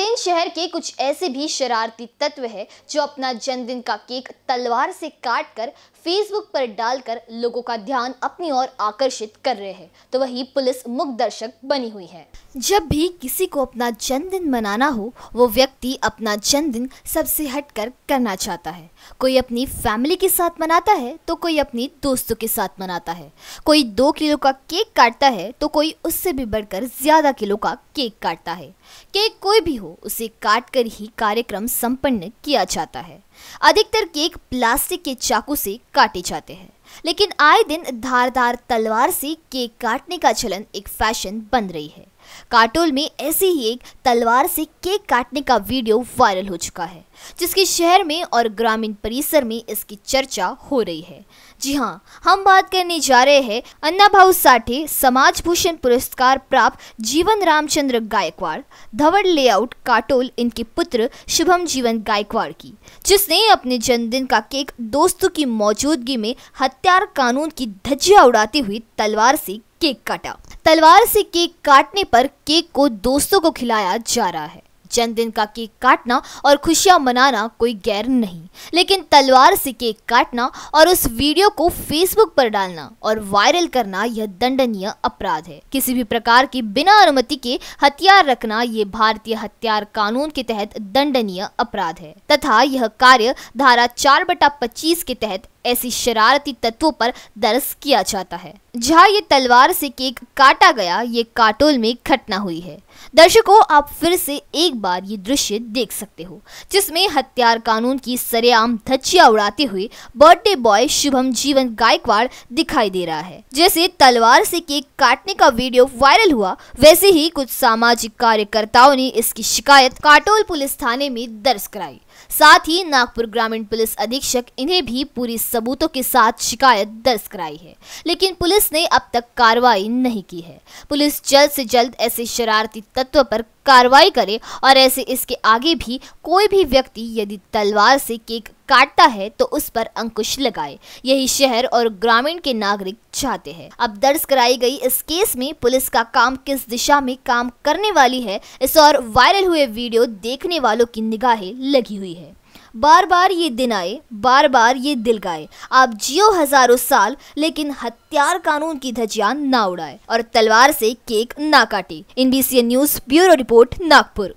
Britain शहर के कुछ ऐसे भी शरारती तत्व है जो अपना जन्मदिन का केक तलवार से काट कर फेसबुक पर डालकर लोगों का ध्यान अपनी ओर आकर्षित कर रहे हैं तो वही पुलिस मुख दर्शक बनी हुई है जब भी किसी को अपना जन्मदिन मनाना हो वो व्यक्ति अपना जन्मदिन सबसे हटकर करना चाहता है कोई अपनी फैमिली के साथ मनाता है तो कोई अपनी दोस्तों के साथ मनाता है कोई दो किलो का केक काटता है तो कोई उससे भी बढ़कर ज्यादा किलो का केक काटता है केक कोई भी हो उसे काटकर ही कार्यक्रम संपन्न किया जाता है अधिकतर केक प्लास्टिक के चाकू से काटे जाते हैं लेकिन आए दिन धारदार तलवार से केक काटने का चलन एक फैशन बन रही है काटोल में ऐसी ही एक तलवार से केक काटने का वीडियो वायरल हो चुका है जिसकी शहर में और ग्रामीण परिसर में इसकी चर्चा हो रही है जी हाँ हम बात करने जा रहे हैं अन्ना भाऊ साठे समाज भूषण पुरस्कार प्राप्त जीवन रामचंद्र गायकवाड़ धवड़ लेआउट काटोल इनके पुत्र शुभम जीवन गायकवाड़ की जिसने अपने जन्मदिन का केक दोस्तों की मौजूदगी में हत्यार कानून की धज्जिया उड़ाते हुए तलवार से केक काटा तलवार से केक काटने पर केक को दोस्तों को खिलाया जा रहा है जन्मदिन का केक काटना और खुशियाँ मनाना कोई गैर नहीं लेकिन तलवार से केक काटना और उस वीडियो को फेसबुक पर डालना और वायरल करना यह दंडनीय अपराध है किसी भी प्रकार की बिना अनुमति के हथियार रखना यह भारतीय हथियार कानून के तहत दंडनीय अपराध है तथा यह कार्य धारा चार बटा पच्चीस के तहत ऐसी शरारती तत्वों पर दर्ज किया जाता है जहां ये तलवार से केक काटा गया ये काटोल में घटना हुई है दर्शकों आप फिर से एक बार ये दृश्य देख सकते हो जिसमें हत्यार कानून की सरेआम धचिया उड़ाते हुए बर्थडे बॉय शुभम जीवन गायकवाड़ दिखाई दे रहा है जैसे तलवार से केक काटने का वीडियो वायरल हुआ वैसे ही कुछ सामाजिक कार्यकर्ताओं ने इसकी शिकायत काटोल पुलिस थाने में दर्ज कराई साथ ही नागपुर ग्रामीण पुलिस अधीक्षक इन्हें भी पूरी सबूतों के साथ शिकायत दर्ज कराई है लेकिन पुलिस ने अब तक कार्रवाई नहीं की है पुलिस जल्द से जल्द ऐसे शरारती तत्व पर कार्रवाई करे और ऐसे इसके आगे भी कोई भी व्यक्ति यदि तलवार से केक काटता है तो उस पर अंकुश लगाए यही शहर और ग्रामीण के नागरिक चाहते हैं अब दर्ज कराई गई इस केस में पुलिस का काम किस दिशा में काम करने वाली है इस और वायरल हुए वीडियो देखने वालों की निगाहें लगी हुई है बार बार ये दिन आए बार बार ये दिल गाए आप जियो हजारों साल लेकिन हत्यार कानून की धजिया ना उड़ाए और तलवार से केक ना काटे in news bureau report Nagpur